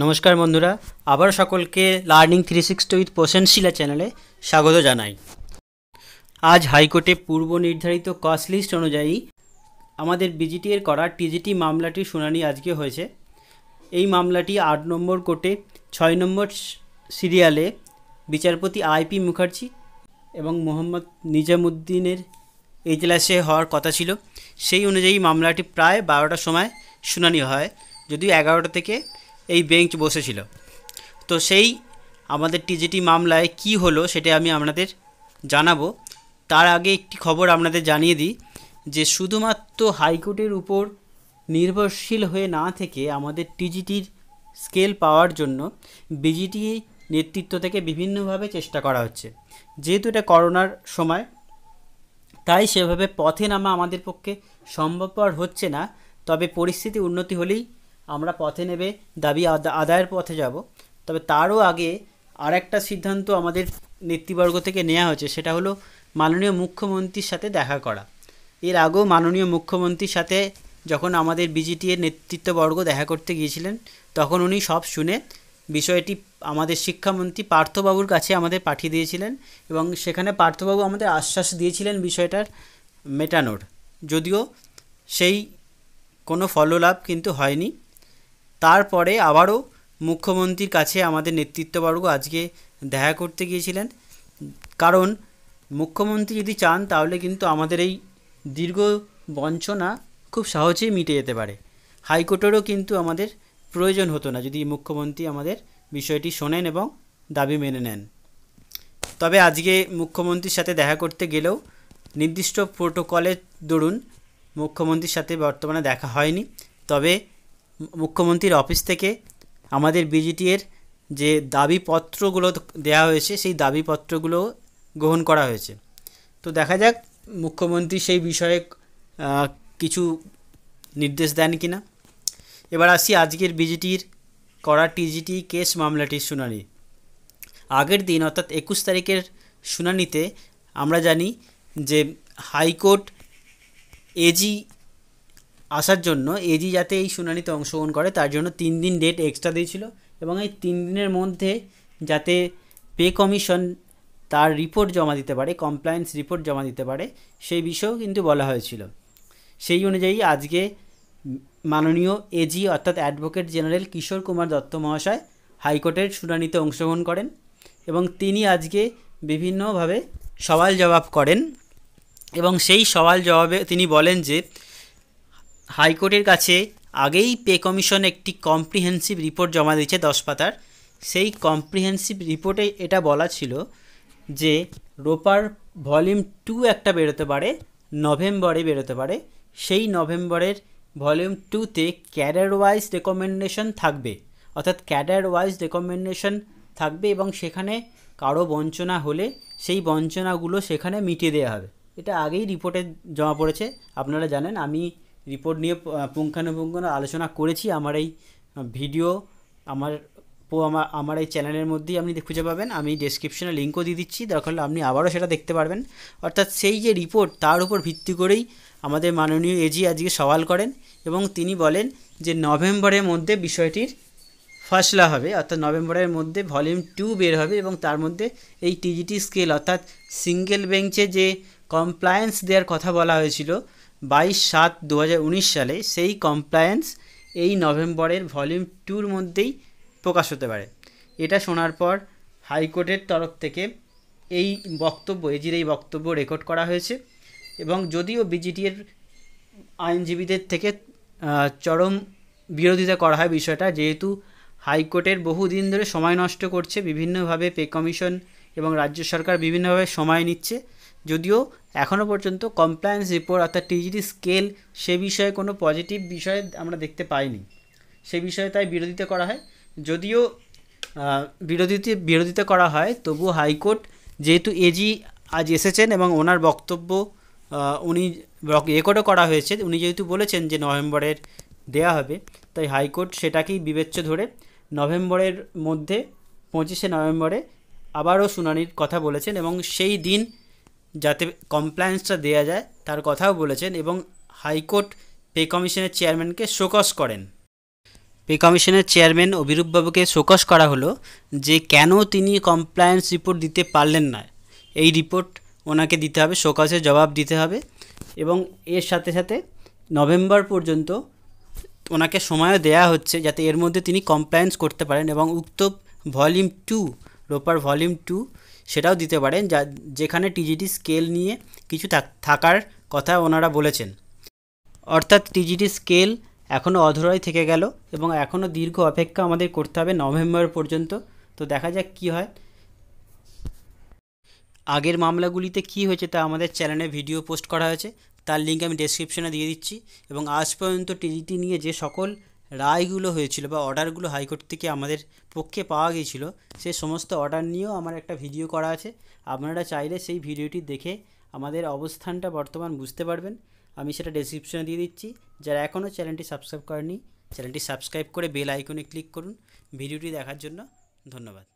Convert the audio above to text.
নমস্কার বন্ধুরা আবার সকলকে learning three sixty with Prosenshila চ্যানেলে স্বাগত জানাই আজ হাইকোর্টে পূর্ব নির্ধারিত কস্ট লিস্ট অনুযায়ী আমাদের বিজিটিএর করা টিজিটি মামলাটির শুনানি আজকে হয়েছে এই মামলাটি আট নম্বর কোর্টে ছয় নম্বর সিরিয়ালে বিচারপতি আইপি মুখার্জি এবং মোহাম্মদ নিজামুদ্দিনের এজলাসে হওয়ার কথা ছিল সেই অনুযায়ী মামলাটি প্রায় বারোটার সময় শুনানি হয় যদিও এগারোটা থেকে এই বেঞ্চ বসেছিল তো সেই আমাদের টিজিটি মামলায় কি হলো সেটা আমি আপনাদের জানাবো তার আগে একটি খবর আপনাদের জানিয়ে দিই যে শুধুমাত্র হাইকোর্টের উপর নির্ভরশীল হয়ে না থেকে আমাদের টিজিটির স্কেল পাওয়ার জন্য বিজিটি নেতৃত্ব থেকে বিভিন্নভাবে চেষ্টা করা হচ্ছে যেহেতু এটা করোনার সময় তাই সেভাবে পথে নামা আমাদের পক্ষে সম্ভবপর হচ্ছে না তবে পরিস্থিতি উন্নতি হলেই আমরা পথে নেবে দাবি আদায়ের পথে যাব তবে তারও আগে আর একটা সিদ্ধান্ত আমাদের নেতৃবর্গ থেকে নেওয়া হয়েছে সেটা হলো মাননীয় মুখ্যমন্ত্রীর সাথে দেখা করা এর আগেও মাননীয় মুখ্যমন্ত্রীর সাথে যখন আমাদের এর নেতৃত্ববর্গ দেখা করতে গিয়েছিলেন তখন উনি সব শুনে বিষয়টি আমাদের শিক্ষামন্ত্রী পার্থবাবুর কাছে আমাদের পাঠিয়ে দিয়েছিলেন এবং সেখানে পার্থবাবু আমাদের আশ্বাস দিয়েছিলেন বিষয়টার মেটানোর যদিও সেই কোনো ফললাভ কিন্তু হয়নি তারপরে আবারও মুখ্যমন্ত্রীর কাছে আমাদের নেতৃত্ববর্গ আজকে দেখা করতে গিয়েছিলেন কারণ মুখ্যমন্ত্রী যদি চান তাহলে কিন্তু আমাদের এই দীর্ঘ বঞ্চনা খুব সহজেই মিটে যেতে পারে হাইকোর্টেরও কিন্তু আমাদের প্রয়োজন হতো না যদি মুখ্যমন্ত্রী আমাদের বিষয়টি শোনেন এবং দাবি মেনে নেন তবে আজকে মুখ্যমন্ত্রীর সাথে দেখা করতে গেলেও নির্দিষ্ট প্রোটোকলের দরুন মুখ্যমন্ত্রীর সাথে বর্তমানে দেখা হয়নি তবে মুখ্যমন্ত্রীর অফিস থেকে আমাদের এর যে দাবিপত্রগুলো দেওয়া হয়েছে সেই দাবিপত্রগুলো গ্রহণ করা হয়েছে তো দেখা যাক মুখ্যমন্ত্রী সেই বিষয়ে কিছু নির্দেশ দেন কি না এবার আসি আজকের বিজিটির করা টিজিটি কেস মামলাটির শুনানি আগের দিন অর্থাৎ একুশ তারিখের শুনানিতে আমরা জানি যে হাইকোর্ট এজি আসার জন্য এজি যাতে এই শুনানিতে অংশগ্রহণ করে তার জন্য তিন দিন ডেট এক্সট্রা দিয়েছিল এবং এই তিন দিনের মধ্যে যাতে পে কমিশন তার রিপোর্ট জমা দিতে পারে কমপ্লায়েন্স রিপোর্ট জমা দিতে পারে সেই বিষয়েও কিন্তু বলা হয়েছিল সেই অনুযায়ী আজকে মাননীয় এজি অর্থাৎ অ্যাডভোকেট জেনারেল কিশোর কুমার দত্ত মহাশয় হাইকোর্টের শুনানিতে অংশগ্রহণ করেন এবং তিনি আজকে বিভিন্নভাবে সওয়াল জবাব করেন এবং সেই সওয়াল জবাবে তিনি বলেন যে হাইকোর্টের কাছে আগেই পে কমিশন একটি কম্প্রিহেন্সিভ রিপোর্ট জমা দিয়েছে দশ পাতার সেই কম্প্রিহেন্সিভ রিপোর্টে এটা বলা ছিল যে রোপার ভলিউম টু একটা বেরোতে পারে নভেম্বরে বেরোতে পারে সেই নভেম্বরের ভলিউম টুতে ক্যাডার ওয়াইজ রেকমেন্ডেশন থাকবে অর্থাৎ ক্যাডার ওয়াইজ রেকমেন্ডেশন থাকবে এবং সেখানে কারো বঞ্চনা হলে সেই বঞ্চনাগুলো সেখানে মিটিয়ে দেওয়া হবে এটা আগেই রিপোর্টে জমা পড়েছে আপনারা জানেন আমি রিপোর্ট নিয়ে পুঙ্খানুপুঙ্খ আলোচনা করেছি আমার এই ভিডিও আমার আমার আমার এই চ্যানেলের মধ্যেই আপনি খুঁজে পাবেন আমি ডেসক্রিপশনে লিঙ্কও দিয়ে দিচ্ছি দরকার হলে আপনি আবারও সেটা দেখতে পারবেন অর্থাৎ সেই যে রিপোর্ট তার উপর ভিত্তি করেই আমাদের মাননীয় এজি আজকে সওয়াল করেন এবং তিনি বলেন যে নভেম্বরের মধ্যে বিষয়টির ফসলা হবে অর্থাৎ নভেম্বরের মধ্যে ভলিউম টু বের হবে এবং তার মধ্যে এই টিজিটি স্কেল অর্থাৎ সিঙ্গেল বেঞ্চে যে কমপ্লায়েন্স দেওয়ার কথা বলা হয়েছিল বাইশ সাত দু সালে সেই কমপ্লায়েন্স এই নভেম্বরের ভলিউম টুর মধ্যেই প্রকাশ হতে পারে এটা শোনার পর হাইকোর্টের তরফ থেকে এই বক্তব্য এজির এই বক্তব্য রেকর্ড করা হয়েছে এবং যদিও বিজিটির আইনজীবীদের থেকে চরম বিরোধিতা করা হয় বিষয়টা যেহেতু হাইকোর্টের বহুদিন ধরে সময় নষ্ট করছে বিভিন্নভাবে পে কমিশন এবং রাজ্য সরকার বিভিন্নভাবে সময় নিচ্ছে যদিও এখনও পর্যন্ত কমপ্লায়েন্স রিপোর্ট অর্থাৎ টিজিডি স্কেল সে বিষয়ে কোনো পজিটিভ বিষয়ে আমরা দেখতে পাইনি সে বিষয়ে তাই বিরোধিতা করা হয় যদিও বিরোধিতা বিরোধিতা করা হয় তবু হাইকোর্ট যেহেতু এজি আজ এসেছেন এবং ওনার বক্তব্য উনি রেকর্ডও করা হয়েছে উনি যেহেতু বলেছেন যে নভেম্বরের দেয়া হবে তাই হাইকোর্ট সেটাকেই বিবেচ্য ধরে নভেম্বরের মধ্যে পঁচিশে নভেম্বরে আবারও শুনানির কথা বলেছেন এবং সেই দিন যাতে কমপ্লায়েন্সটা দেওয়া যায় তার কথাও বলেছেন এবং হাইকোর্ট পে কমিশনের চেয়ারম্যানকে শোকস করেন পে কমিশনের চেয়ারম্যান অভিরূপবাবুকে শোকস করা হলো যে কেন তিনি কমপ্লায়েন্স রিপোর্ট দিতে পারলেন না এই রিপোর্ট ওনাকে দিতে হবে শোকসের জবাব দিতে হবে এবং এর সাথে সাথে নভেম্বর পর্যন্ত ওনাকে সময়ও দেয়া হচ্ছে যাতে এর মধ্যে তিনি কমপ্লায়েন্স করতে পারেন এবং উক্ত ভলিউম টু রোপার ভলিউম টু সেটাও দিতে পারেন যা যেখানে টিজিটি স্কেল নিয়ে কিছু থাকার কথা ওনারা বলেছেন অর্থাৎ টিজিটি স্কেল এখনও অধরাই থেকে গেল এবং এখনও দীর্ঘ অপেক্ষা আমাদের করতে হবে নভেম্বর পর্যন্ত তো দেখা যাক কি হয় আগের মামলাগুলিতে কি হয়েছে তা আমাদের চ্যানেলে ভিডিও পোস্ট করা হয়েছে তার লিঙ্ক আমি ডেসক্রিপশনে দিয়ে দিচ্ছি এবং আজ পর্যন্ত টিজিটি নিয়ে যে সকল রায়গুলো হয়েছিল বা অর্ডারগুলো হাইকোর্ট থেকে আমাদের পক্ষে পাওয়া গিয়েছিল সে সমস্ত অর্ডার নিয়েও আমার একটা ভিডিও করা আছে আপনারা চাইলে সেই ভিডিওটি দেখে আমাদের অবস্থানটা বর্তমান বুঝতে পারবেন আমি সেটা ডেসক্রিপশনে দিয়ে দিচ্ছি যারা এখনও চ্যানেলটি সাবস্ক্রাইব করেনি চ্যানেলটি সাবস্ক্রাইব করে বেল আইকনে ক্লিক করুন ভিডিওটি দেখার জন্য ধন্যবাদ